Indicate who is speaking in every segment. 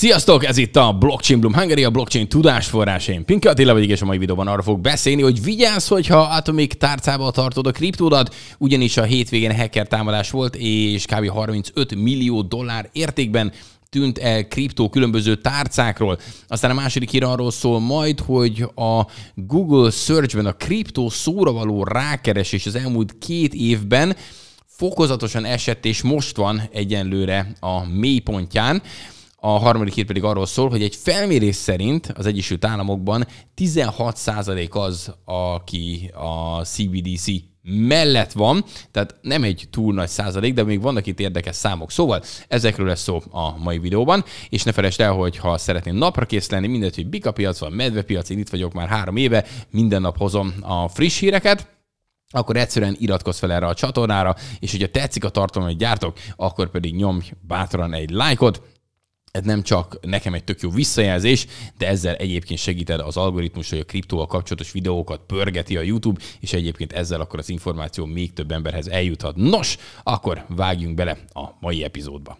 Speaker 1: Sziasztok, ez itt a Blockchain Bloom Hungary, a blockchain tudásforrás. Én Pinke Attila vagyok, és a mai videóban arra fog beszélni, hogy vigyázz, hogyha Atomic tárcába tartod a kriptódat, ugyanis a hétvégén hacker támadás volt, és kb. 35 millió dollár értékben tűnt el kriptó különböző tárcákról. Aztán a második hír arról szól majd, hogy a Google Search-ben a kriptó szóra való rákeresés az elmúlt két évben fokozatosan esett, és most van egyenlőre a mélypontján. pontján. A harmadik hír pedig arról szól, hogy egy felmérés szerint az Egyesült Államokban 16% az, aki a CBDC mellett van, tehát nem egy túl nagy százalék, de még vannak itt érdekes számok. Szóval ezekről lesz szó a mai videóban, és ne felejtsd el, hogy ha szeretném napra kész lenni, mindegy, hogy bika piac van, piac, én itt vagyok már három éve, minden nap hozom a friss híreket, akkor egyszerűen iratkozz fel erre a csatornára, és hogyha tetszik a tartalom, hogy gyártok, akkor pedig nyomj bátran egy lájkot, ez nem csak nekem egy tök jó visszajelzés, de ezzel egyébként segíted az algoritmus, hogy a kriptóval kapcsolatos videókat pörgeti a YouTube, és egyébként ezzel akkor az információ még több emberhez eljuthat. Nos, akkor vágjunk bele a mai epizódba.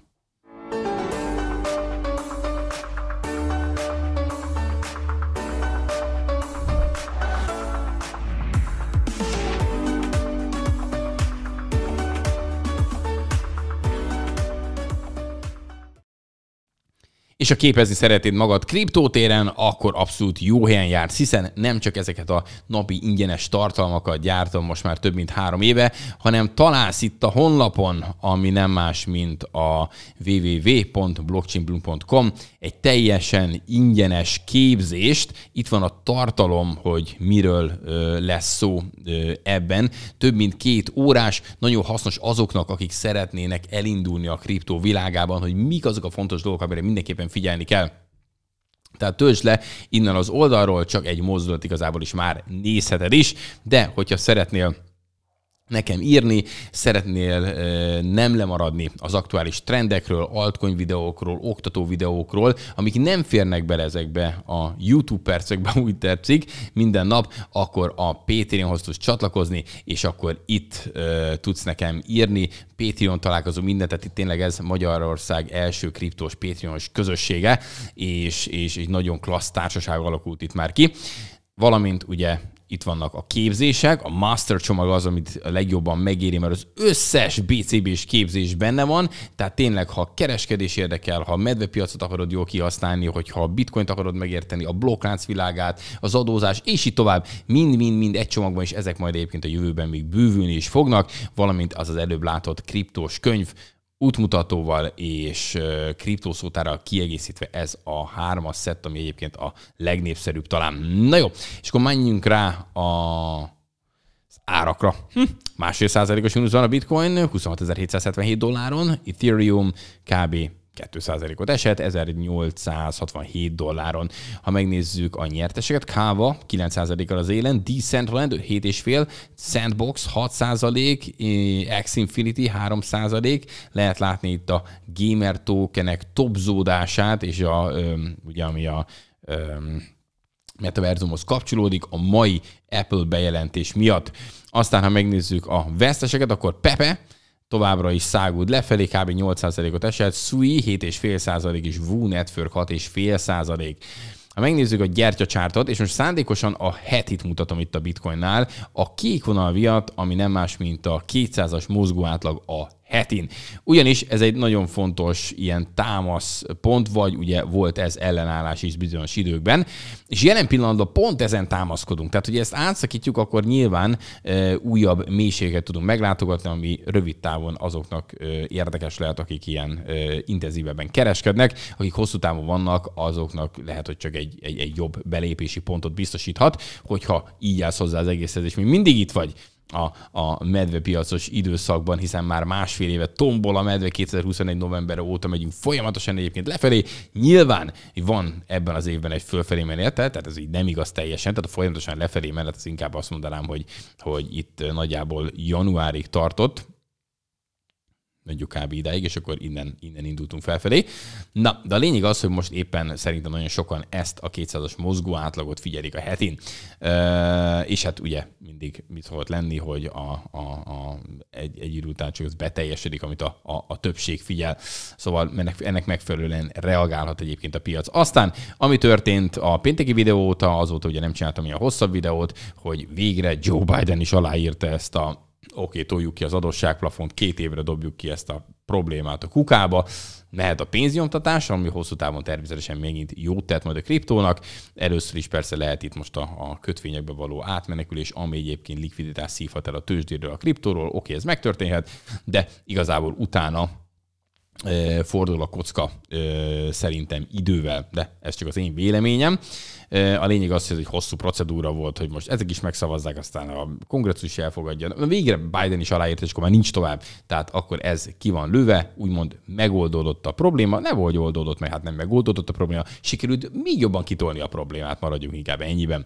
Speaker 1: és a képezni szeretnéd magad kriptótéren, akkor abszolút jó helyen jársz, hiszen nem csak ezeket a napi ingyenes tartalmakat gyártom most már több mint három éve, hanem találsz itt a honlapon, ami nem más, mint a www.blockchainbloom.com egy teljesen ingyenes képzést. Itt van a tartalom, hogy miről ö, lesz szó ö, ebben. Több mint két órás, nagyon hasznos azoknak, akik szeretnének elindulni a kriptó világában, hogy mik azok a fontos dolgok, amire mindenképpen figyelni kell. Tehát töltsd le innen az oldalról, csak egy mozdulat igazából is már nézheted is, de hogyha szeretnél nekem írni, szeretnél nem lemaradni az aktuális trendekről, altcoin videókról, oktató videókról, amik nem férnek bele ezekbe a YouTube percekbe, úgy tetszik, minden nap, akkor a Patreonhoz tudsz csatlakozni, és akkor itt ö, tudsz nekem írni. Patreon találkozó minden, tehát itt tényleg ez Magyarország első kriptós Patreonos közössége, és, és egy nagyon klassz társaság alakult itt már ki valamint ugye itt vannak a képzések, a master csomag az, amit a legjobban megéri, mert az összes BCB-s képzés benne van, tehát tényleg, ha kereskedés érdekel, ha medvepiacot akarod jól kihasználni, hogyha a bitcoint akarod megérteni, a blokklánc világát, az adózás, és így tovább, mind-mind-mind egy csomagban, és ezek majd egyébként a jövőben még bővülni is fognak, valamint az az előbb látott kriptós könyv, útmutatóval és kriptószótárral kiegészítve ez a hármas szett, ami egyébként a legnépszerűbb talán. Na jó, és akkor menjünk rá a az árakra. Hm. Másfél százalékos mínusz van a bitcoin, 26.777 dolláron, Ethereum kb. 2%-ot esett, 1867 dolláron. Ha megnézzük a nyerteseket, Káva 9%-kal az élen, Decentraland 7,5, Sandbox 6%, eh, X Infinity 3%, lehet látni itt a gamer tokenek topzódását, és a, ugye ami a metaverzumhoz kapcsolódik a mai Apple bejelentés miatt. Aztán, ha megnézzük a veszteseket, akkor Pepe továbbra is szágúd lefelé, kb. 8%-ot esett, Sui 7,5% és Wu Network 6,5%. Ha megnézzük a gyertyacsártot, és most szándékosan a hetit mutatom itt a bitcoinnál, a kék vonal viatt, ami nem más, mint a 200-as mozgó átlag a hetin. Ugyanis ez egy nagyon fontos ilyen támasz pont, vagy ugye volt ez ellenállás is bizonyos időkben, és jelen pillanatban pont ezen támaszkodunk. Tehát, hogy ezt átszakítjuk, akkor nyilván e, újabb mélységet tudunk meglátogatni, ami rövid távon azoknak e, érdekes lehet, akik ilyen e, intenzívebben kereskednek, akik hosszú távon vannak, azoknak lehet, hogy csak egy, egy, egy jobb belépési pontot biztosíthat, hogyha így állsz hozzá az egészhez, és még mindig itt vagy a, a medvepiacos időszakban, hiszen már másfél éve tombol a medve, 2021. november óta megyünk folyamatosan egyébként lefelé. Nyilván van ebben az évben egy fölfelé menete, tehát ez így nem igaz teljesen, tehát a folyamatosan lefelé menet az inkább azt mondanám, hogy, hogy itt nagyjából januárig tartott, mondjuk kb. ideig, és akkor innen, innen indultunk felfelé. Na, de a lényeg az, hogy most éppen szerintem nagyon sokan ezt a 200-as mozgó átlagot figyelik a hetin, e, és hát ugye mindig mit szokott lenni, hogy a, a, a egy, egy idő után csak az beteljesedik, amit a, a, a többség figyel, szóval ennek, ennek megfelelően reagálhat egyébként a piac. Aztán, ami történt a pénteki videó óta, azóta ugye nem csináltam ilyen hosszabb videót, hogy végre Joe Biden is aláírta ezt a oké, okay, toljuk ki az adósságplafont, két évre dobjuk ki ezt a problémát a kukába, mehet a pénznyomtatás, ami hosszú távon természetesen megint jót tett majd a kriptónak. Először is persze lehet itt most a, a kötvényekbe való átmenekülés, ami egyébként likviditás szívhat el a tőzsdéről, a kriptóról, oké, okay, ez megtörténhet, de igazából utána fordul a kocka szerintem idővel, de ez csak az én véleményem. A lényeg az, hogy ez egy hosszú procedúra volt, hogy most ezek is megszavazzák, aztán a kongresszus elfogadja. Na, végre Biden is aláírt, és akkor már nincs tovább. Tehát akkor ez ki van lőve, úgymond megoldódott a probléma, nem volt oldódott, mert hát nem megoldódott a probléma, sikerült még jobban kitolni a problémát, maradjunk inkább ennyiben.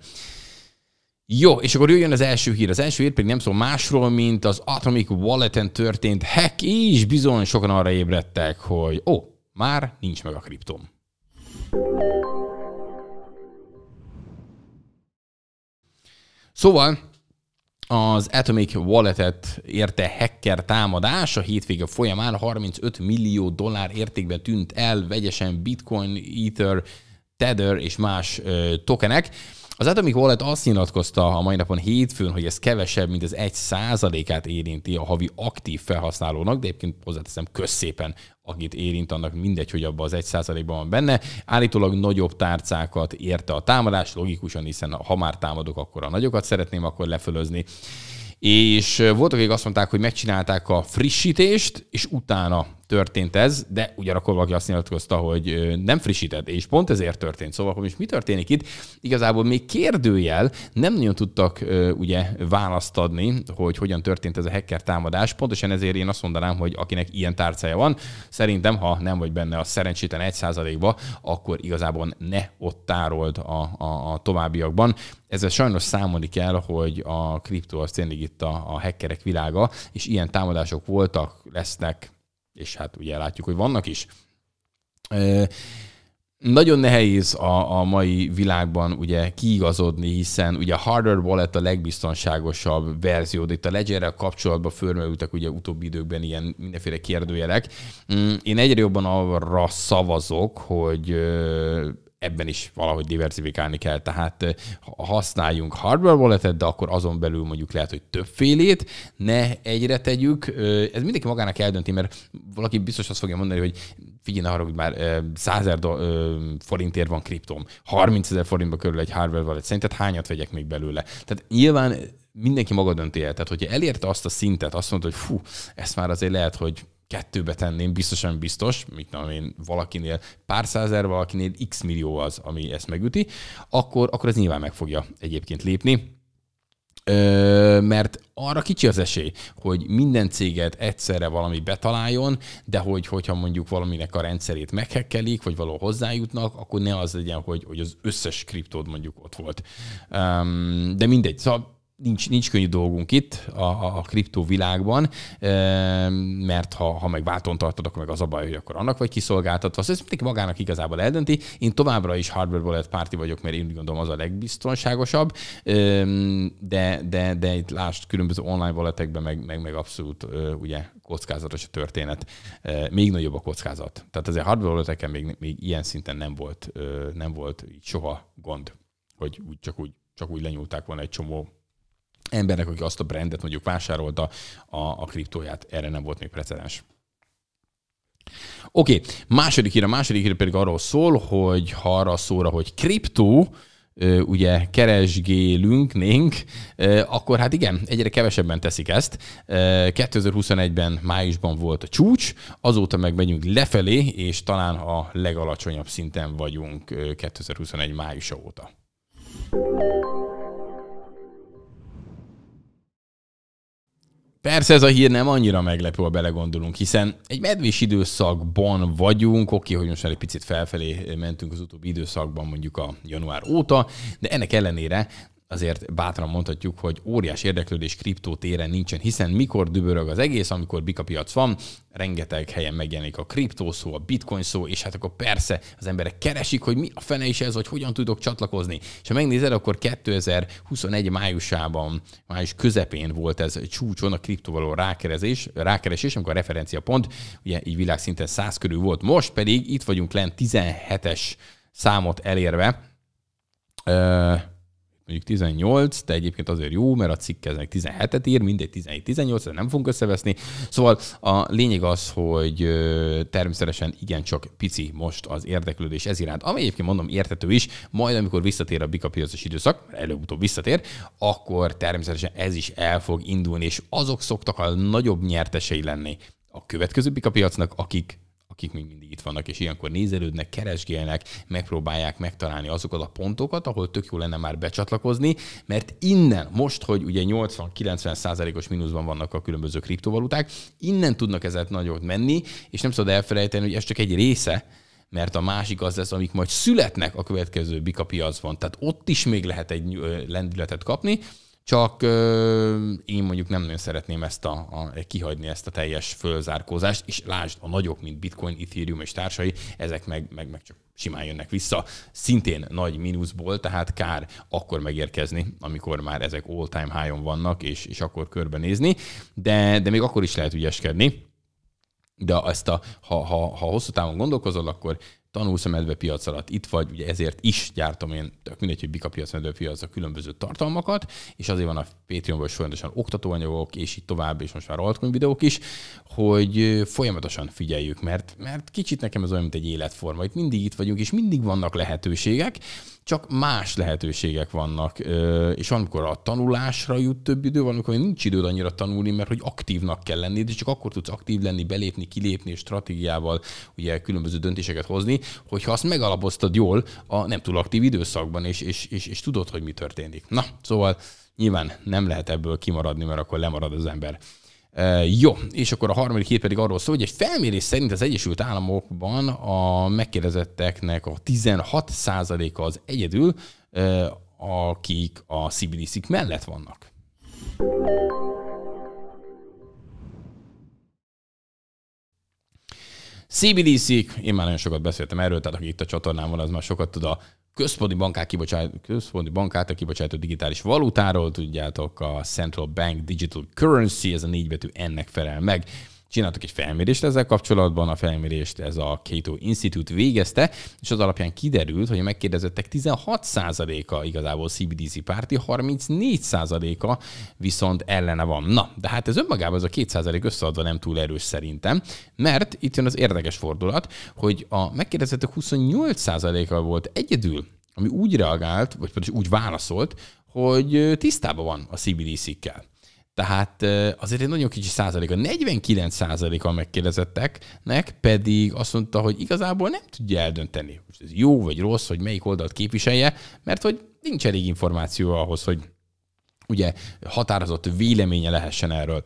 Speaker 1: Jó, és akkor jöjjön az első hír. Az első hír pedig nem szól másról, mint az Atomic Wallet-en történt hack, és bizony sokan arra ébredtek, hogy ó, már nincs meg a kriptom. Szóval az Atomic Wallet-et érte hacker támadás, a hétvége folyamán 35 millió dollár értékben tűnt el vegyesen Bitcoin, Ether, Tether és más ö, tokenek. Az Atomic Wallet azt nyilatkozta a mai napon hétfőn, hogy ez kevesebb, mint az egy százalékát érinti a havi aktív felhasználónak, de egyébként hozzáteszem közszépen, akit érint, annak mindegy, hogy abban az egy százalékban van benne. Állítólag nagyobb tárcákat érte a támadás, logikusan, hiszen ha már támadok, akkor a nagyokat szeretném akkor lefölözni és voltak, akik azt mondták, hogy megcsinálták a frissítést, és utána történt ez, de ugyanakkor valaki azt nyilatkozta, hogy nem frissített, és pont ezért történt. Szóval, hogy mi történik itt? Igazából még kérdőjel nem nagyon tudtak ugye választ adni, hogy hogyan történt ez a hacker támadás. Pontosan ezért én azt mondanám, hogy akinek ilyen tárcája van, szerintem, ha nem vagy benne a szerencsétlen 1%-ba, akkor igazából ne ott tárold a, a, a továbbiakban. Ezzel sajnos számolni kell, hogy a kriptó az tényleg itt a, a hackerek világa, és ilyen támadások voltak, lesznek, és hát ugye látjuk, hogy vannak is. Nagyon nehéz a, a mai világban ugye kiigazodni, hiszen ugye a hardware wallet a legbiztonságosabb verzió, de itt a Ledgerrel kapcsolatban fölmerültek ugye utóbbi időkben ilyen mindenféle kérdőjelek. Mm, én egyre jobban arra szavazok, hogy ebben is valahogy diversifikálni kell. Tehát eh, használjunk hardware walletet, de akkor azon belül mondjuk lehet, hogy többfélét ne egyre tegyük. Eh, ez mindenki magának eldönti, mert valaki biztos azt fogja mondani, hogy figyelj arra, hogy már 100 eh, forintért van kriptom, 30 ezer forintba körül egy hardware wallet, szerinted hányat vegyek még belőle? Tehát nyilván mindenki maga dönti el. Tehát, hogyha elérte azt a szintet, azt mondta, hogy fú, ezt már azért lehet, hogy kettőbe tenném, biztosan biztos, mit tudom én, valakinél pár százer, valakinél x millió az, ami ezt megüti, akkor, akkor ez nyilván meg fogja egyébként lépni. Ö, mert arra kicsi az esély, hogy minden céget egyszerre valami betaláljon, de hogy, hogyha mondjuk valaminek a rendszerét meghekkelik, vagy való hozzájutnak, akkor ne az legyen, hogy, hogy az összes kriptód mondjuk ott volt. Ö, de mindegy, szóval nincs, nincs könnyű dolgunk itt a, a kriptó világban, mert ha, ha meg váton tartod, akkor meg az a baj, hogy akkor annak vagy kiszolgáltatva. Szóval ezt mindig magának igazából eldönti. Én továbbra is hardware wallet párti vagyok, mert én úgy gondolom az a legbiztonságosabb, de, de, de itt lásd különböző online walletekben meg, meg, meg abszolút ugye kockázatos a történet. Még nagyobb a kockázat. Tehát azért hardware walleteken még, még ilyen szinten nem volt, nem volt így soha gond, hogy úgy, csak úgy csak úgy lenyúlták volna egy csomó embernek, aki azt a brandet mondjuk vásárolta, a, a kriptóját, erre nem volt még precedens. Oké, okay. második hír, a második hír pedig arról szól, hogy ha arra szóra, hogy kriptó, ugye keresgélünknénk, akkor hát igen, egyre kevesebben teszik ezt. 2021-ben májusban volt a csúcs, azóta meg megyünk lefelé, és talán a legalacsonyabb szinten vagyunk 2021 májusa óta. Persze ez a hír nem annyira meglepő, ha belegondolunk, hiszen egy medvés időszakban vagyunk, oké, hogy most már egy picit felfelé mentünk az utóbbi időszakban, mondjuk a január óta, de ennek ellenére azért bátran mondhatjuk, hogy óriás érdeklődés kriptó téren nincsen, hiszen mikor dübörög az egész, amikor piac van, rengeteg helyen megjelenik a kriptó szó, a bitcoin szó, és hát akkor persze az emberek keresik, hogy mi a fene is ez, hogy hogyan tudok csatlakozni. És ha megnézed, akkor 2021 májusában, május közepén volt ez csúcson a kriptóvaló rákeresés, rákeresés, amikor a pont, ugye így világszinten 100 körül volt, most pedig itt vagyunk lent 17-es számot elérve, mondjuk 18, de egyébként azért jó, mert a cikkeznek 17-et ír, mindegy 17-18, de nem fogunk összeveszni. Szóval a lényeg az, hogy természetesen igencsak pici most az érdeklődés ez iránt, ami egyébként mondom értető is, majd amikor visszatér a piacos időszak, mert előbb-utóbb visszatér, akkor természetesen ez is el fog indulni, és azok szoktak a nagyobb nyertesei lenni a következő piacnak, akik akik még mindig itt vannak, és ilyenkor nézelődnek, keresgélnek, megpróbálják megtalálni azokat a pontokat, ahol tök jó lenne már becsatlakozni, mert innen, most, hogy ugye 80-90 százalékos mínuszban vannak a különböző kriptovaluták, innen tudnak ezért nagyot menni, és nem szabad elfelejteni, hogy ez csak egy része, mert a másik az lesz, amik majd születnek a következő bika piacban. Tehát ott is még lehet egy lendületet kapni, csak ö, én mondjuk nem nagyon szeretném ezt a, a, kihagyni ezt a teljes fölzárkózást, és lásd, a nagyok, mint Bitcoin, Ethereum és társai, ezek meg, meg, meg csak simán jönnek vissza, szintén nagy mínuszból, tehát kár akkor megérkezni, amikor már ezek all-time high-on vannak, és, és akkor körbenézni, de, de még akkor is lehet ügyeskedni. De ezt a, ha, ha, ha hosszú távon gondolkozol, akkor tanulsz a medvepiac alatt, itt vagy, ugye ezért is gyártom én, tök mindegy, hogy Bika piac, medvepiac a különböző tartalmakat, és azért van a Patreonban folyamatosan oktatóanyagok, és így tovább, és most már altcoin videók is, hogy folyamatosan figyeljük, mert, mert kicsit nekem ez olyan, mint egy életforma, itt mindig itt vagyunk, és mindig vannak lehetőségek, csak más lehetőségek vannak, és van, amikor a tanulásra jut több idő, van, amikor nincs időd annyira tanulni, mert hogy aktívnak kell lenni, de csak akkor tudsz aktív lenni, belépni, kilépni, és stratégiával ugye különböző döntéseket hozni, hogyha azt megalapoztad jól a nem túl aktív időszakban, és, és, és, és tudod, hogy mi történik. Na, szóval nyilván nem lehet ebből kimaradni, mert akkor lemarad az ember jó, és akkor a harmadik hét pedig arról szól, hogy egy felmérés szerint az Egyesült Államokban a megkérdezetteknek a 16%-a az egyedül, e, akik a cbdc mellett vannak. cbdc én már nagyon sokat beszéltem erről, tehát aki itt a csatornán van, az már sokat tud a központi bankát, kibocsát, központi bank által kibocsátott digitális valutáról, tudjátok, a Central Bank Digital Currency, ez a négy betű ennek felel meg. Csináltak egy felmérést ezzel kapcsolatban, a felmérést ez a Cato Institute végezte, és az alapján kiderült, hogy a megkérdezettek 16%-a igazából CBDC párti, 34%-a viszont ellene van. Na, de hát ez önmagában ez a 2% összeadva nem túl erős szerintem, mert itt jön az érdekes fordulat, hogy a megkérdezettek 28%-a volt egyedül, ami úgy reagált, vagy pedig úgy válaszolt, hogy tisztában van a CBDC-kkel. Tehát azért egy nagyon kicsi százalék. A 49 százaléka megkérdezetteknek pedig azt mondta, hogy igazából nem tudja eldönteni, hogy ez jó vagy rossz, hogy melyik oldalt képviselje, mert hogy nincs elég információ ahhoz, hogy ugye határozott véleménye lehessen erről.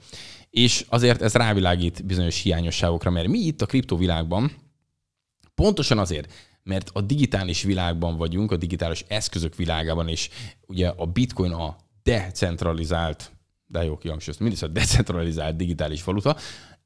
Speaker 1: És azért ez rávilágít bizonyos hiányosságokra, mert mi itt a kriptovilágban pontosan azért, mert a digitális világban vagyunk, a digitális eszközök világában, és ugye a bitcoin a decentralizált de jó kihangsúlyoztam, mindig a decentralizált digitális valuta,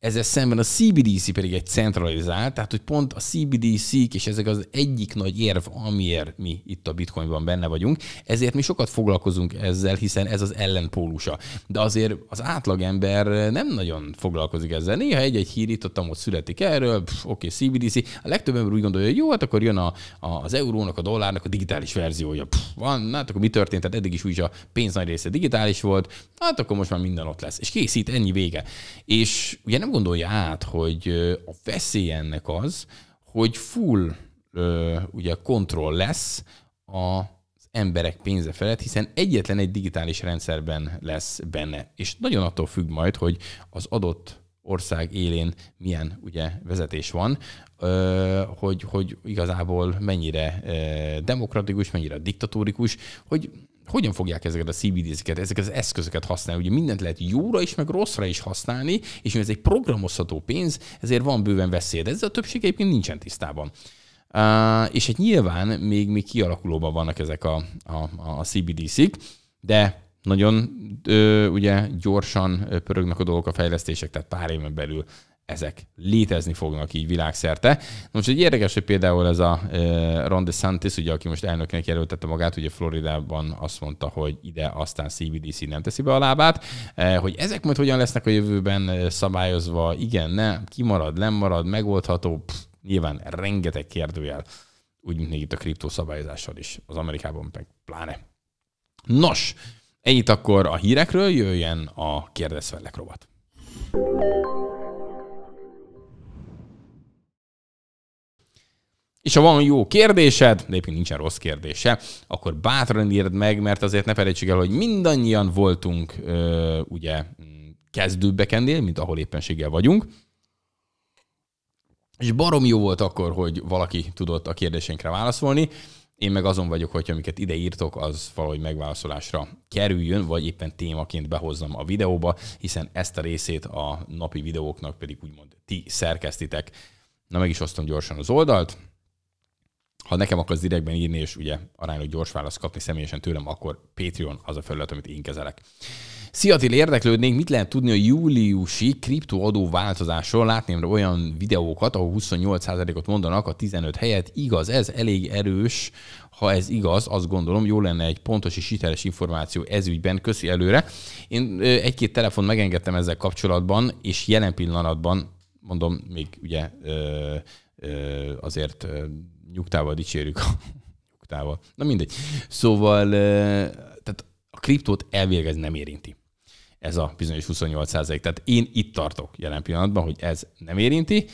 Speaker 1: ezzel szemben a CBDC pedig egy centralizált, tehát hogy pont a cbdc és ezek az egyik nagy érv, amiért mi itt a bitcoinban benne vagyunk, ezért mi sokat foglalkozunk ezzel, hiszen ez az ellenpólusa. De azért az átlagember nem nagyon foglalkozik ezzel. Néha egy-egy hír itt ott, ott születik erről, pff, oké, okay, CBDC. A legtöbb ember úgy gondolja, hogy jó, hát akkor jön a, a, az eurónak, a dollárnak a digitális verziója. Pff, van, hát akkor mi történt? Tehát eddig is úgy a pénz nagy része digitális volt, hát akkor most már minden ott lesz. És készít, ennyi vége. És ugye nem gondolja át, hogy a veszély ennek az, hogy full ugye kontroll lesz a emberek pénze felett, hiszen egyetlen egy digitális rendszerben lesz benne. És nagyon attól függ majd, hogy az adott ország élén milyen ugye vezetés van, hogy, hogy igazából mennyire demokratikus, mennyire diktatórikus, hogy hogyan fogják ezeket a cbd ket ezeket az eszközöket használni. Ugye mindent lehet jóra is, meg rosszra is használni, és mivel ez egy programozható pénz, ezért van bőven veszély. De ez a többség egyébként nincsen tisztában. Uh, és egy hát nyilván még, még kialakulóban vannak ezek a, a, a CBDC-k, de nagyon ö, ugye gyorsan pörögnek a dolgok, a fejlesztések, tehát pár éven belül ezek létezni fognak így világszerte. Most egy érdekes, hogy például ez a Ron DeSantis, ugye, aki most elnöknek jelöltette magát, ugye Floridában azt mondta, hogy ide aztán CBDC nem teszi be a lábát, hogy ezek majd hogyan lesznek a jövőben szabályozva, igen, ne? kimarad, nem marad, megoldható, pff, nyilván rengeteg kérdőjel, úgy, mint még itt a kriptószabályozással is, az Amerikában meg pláne. Nos, Ennyit akkor a hírekről, jöjjön a Kérdezz Fellek rovat. És ha van jó kérdésed, de egyébként nincsen rossz kérdése, akkor bátran írd meg, mert azért ne felejtsük el, hogy mindannyian voltunk ö, ugye kezdőbbek ennél, mint ahol éppenséggel vagyunk. És barom jó volt akkor, hogy valaki tudott a kérdésénkre válaszolni. Én meg azon vagyok, hogy amiket ide írtok, az valahogy megválaszolásra kerüljön, vagy éppen témaként behozzam a videóba, hiszen ezt a részét a napi videóknak pedig úgymond ti szerkesztitek. Na meg is osztom gyorsan az oldalt. Ha nekem akarsz direktben írni, és ugye aránylag gyors választ kapni személyesen tőlem, akkor Patreon az a felület, amit én kezelek. Szia Attil, érdeklődnék, mit lehet tudni a júliusi kriptoadó változásról? Látném olyan videókat, ahol 28%-ot mondanak a 15 helyet. Igaz, ez elég erős, ha ez igaz, azt gondolom, jó lenne egy pontos és hiteles információ ez ügyben, köszi előre. Én egy-két telefon megengedtem ezzel kapcsolatban, és jelen pillanatban, mondom, még ugye ö, ö, azért ö, nyugtával dicsérjük a nyugtával. Na mindegy. Szóval ö, tehát a kriptót elvégez nem érinti ez a bizonyos 28 százalék. Tehát én itt tartok jelen pillanatban, hogy ez nem érinti,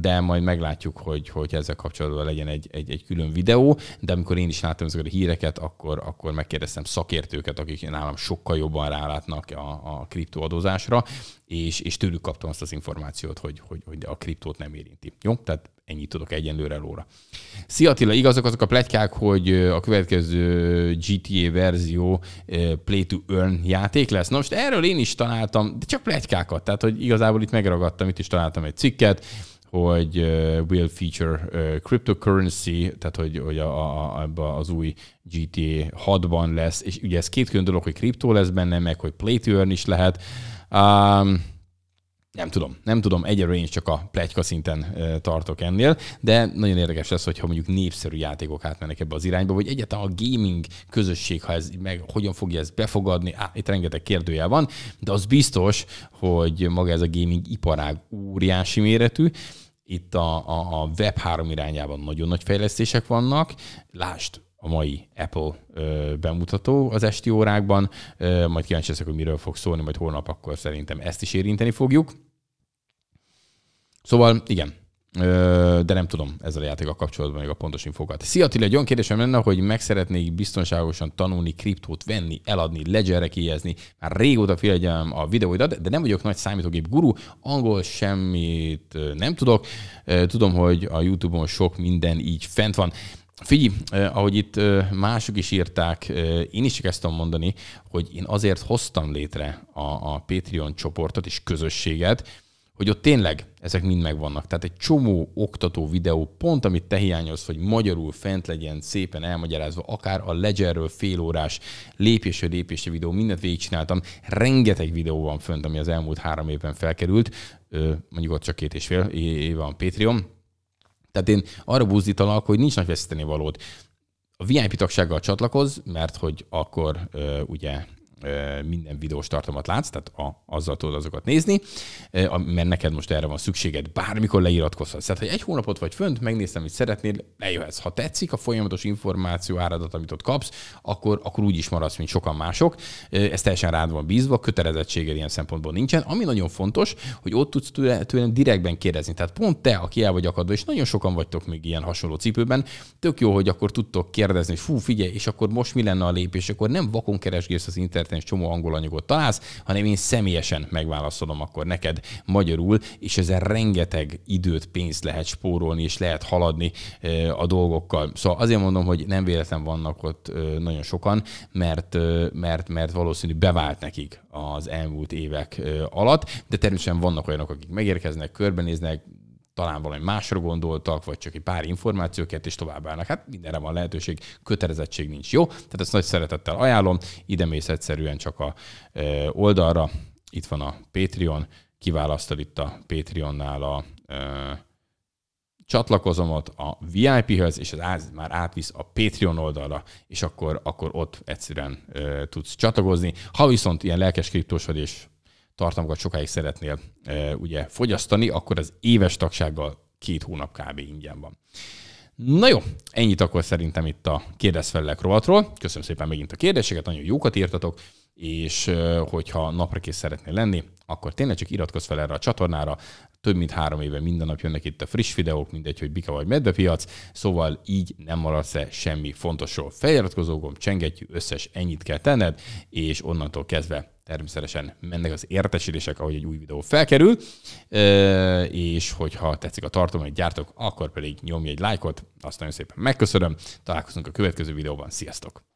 Speaker 1: de majd meglátjuk, hogy, hogy ezzel kapcsolatban legyen egy, egy, egy külön videó, de amikor én is láttam ezeket a híreket, akkor, akkor megkérdeztem szakértőket, akik nálam sokkal jobban rálátnak a, a kriptoadózásra, és, és tőlük kaptam azt az információt, hogy, hogy, hogy a kriptót nem érinti. Jó? Tehát ennyit tudok egyenlőre róla. Szia Attila, igazak azok a pletykák, hogy a következő GTA verzió Play to Earn játék lesz. Na most erről én is találtam, de csak pletykákat, tehát hogy igazából itt megragadtam, itt is találtam egy cikket, hogy uh, will feature uh, cryptocurrency, tehát hogy, hogy a, a, a, az új GTA 6-ban lesz, és ugye ez két külön dolog, hogy kriptó lesz benne, meg hogy play to earn is lehet. Um, nem tudom, nem tudom, egyelőre én csak a plegyka szinten tartok ennél, de nagyon érdekes lesz, hogyha mondjuk népszerű játékok átmennek ebbe az irányba, vagy egyáltalán a gaming közösség, ha ez meg hogyan fogja ezt befogadni, á, itt rengeteg kérdője van, de az biztos, hogy maga ez a gaming iparág óriási méretű, itt a, a, a Web3 irányában nagyon nagy fejlesztések vannak, Lást a mai Apple ö, bemutató az esti órákban. Ö, majd kíváncsi leszek, hogy miről fog szólni, majd holnap akkor szerintem ezt is érinteni fogjuk. Szóval igen, de nem tudom ezzel a játékkal kapcsolatban még a pontos infókat. Szia Attila, egy olyan kérdésem lenne, hogy meg szeretnék biztonságosan tanulni kriptót venni, eladni, ledgerre kijelzni. Már régóta figyelem a videóidat, de nem vagyok nagy számítógép guru, angol semmit nem tudok. Tudom, hogy a Youtube-on sok minden így fent van. Figyelj, eh, ahogy itt eh, mások is írták, eh, én is kezdtem mondani, hogy én azért hoztam létre a, a Patreon csoportot és közösséget, hogy ott tényleg ezek mind megvannak. Tehát egy csomó oktató videó, pont amit te hiányolsz, hogy magyarul fent legyen szépen elmagyarázva, akár a Ledgerről félórás lépésről lépésre videó, mindent végigcsináltam. Rengeteg videó van fönt, ami az elmúlt három évben felkerült, mondjuk ott csak két és fél év van Patreon. Tehát én arra buzdítalak, hogy nincs nagy veszteni valót. A VIP tagsággal csatlakoz, mert hogy akkor ugye minden videós tartalmat látsz, tehát a, azzal tudod azokat nézni, mert neked most erre van szükséged, bármikor leiratkozhatsz. Tehát, ha egy hónapot vagy fönt, megnéztem, hogy szeretnél, lejöhetsz. Ha tetszik a folyamatos információ áradat, amit ott kapsz, akkor, akkor úgy is maradsz, mint sokan mások. Ez teljesen rád van bízva, kötelezettséged ilyen szempontból nincsen. Ami nagyon fontos, hogy ott tudsz tőlem direktben kérdezni. Tehát pont te, aki el vagy akadva, és nagyon sokan vagytok még ilyen hasonló cipőben, tök jó, hogy akkor tudtok kérdezni, hogy fú, figyelj, és akkor most mi lenne a lépés, akkor nem vakon keresgélsz az internet interneten, és csomó angol anyagot találsz, hanem én személyesen megválaszolom akkor neked magyarul, és ezzel rengeteg időt, pénzt lehet spórolni, és lehet haladni a dolgokkal. Szóval azért mondom, hogy nem véletlen vannak ott nagyon sokan, mert, mert, mert valószínű bevált nekik az elmúlt évek alatt, de természetesen vannak olyanok, akik megérkeznek, körbenéznek, talán valami másra gondoltak, vagy csak egy pár információkért, és állnak. Hát mindenre van lehetőség, kötelezettség nincs jó, tehát ezt nagy szeretettel ajánlom, ide mész egyszerűen csak a oldalra, itt van a Patreon, kiválasztod itt a Patreonnál a ö, csatlakozomat a VIP-höz, és az át, már átvisz a Patreon oldalra, és akkor, akkor ott egyszerűen ö, tudsz csatlakozni. Ha viszont ilyen lelkes kriptós vagy, és tartalmakat sokáig szeretnél e, ugye fogyasztani, akkor az éves tagsággal két hónap kb. ingyen van. Na jó, ennyit akkor szerintem itt a kérdezfelelek rovatról. Köszönöm szépen megint a kérdéseket, nagyon jókat írtatok, és e, hogyha napra kész szeretnél lenni, akkor tényleg csak iratkozz fel erre a csatornára. Több mint három éve minden nap jönnek itt a friss videók, mindegy, hogy bika vagy medvepiac, szóval így nem maradsz -e semmi fontosról. Feliratkozó gomb, összes ennyit kell tenned, és onnantól kezdve természetesen mennek az értesítések, ahogy egy új videó felkerül, és hogyha tetszik a tartalom, hogy gyártok, akkor pedig nyomj egy lájkot, azt nagyon szépen megköszönöm, találkozunk a következő videóban, sziasztok!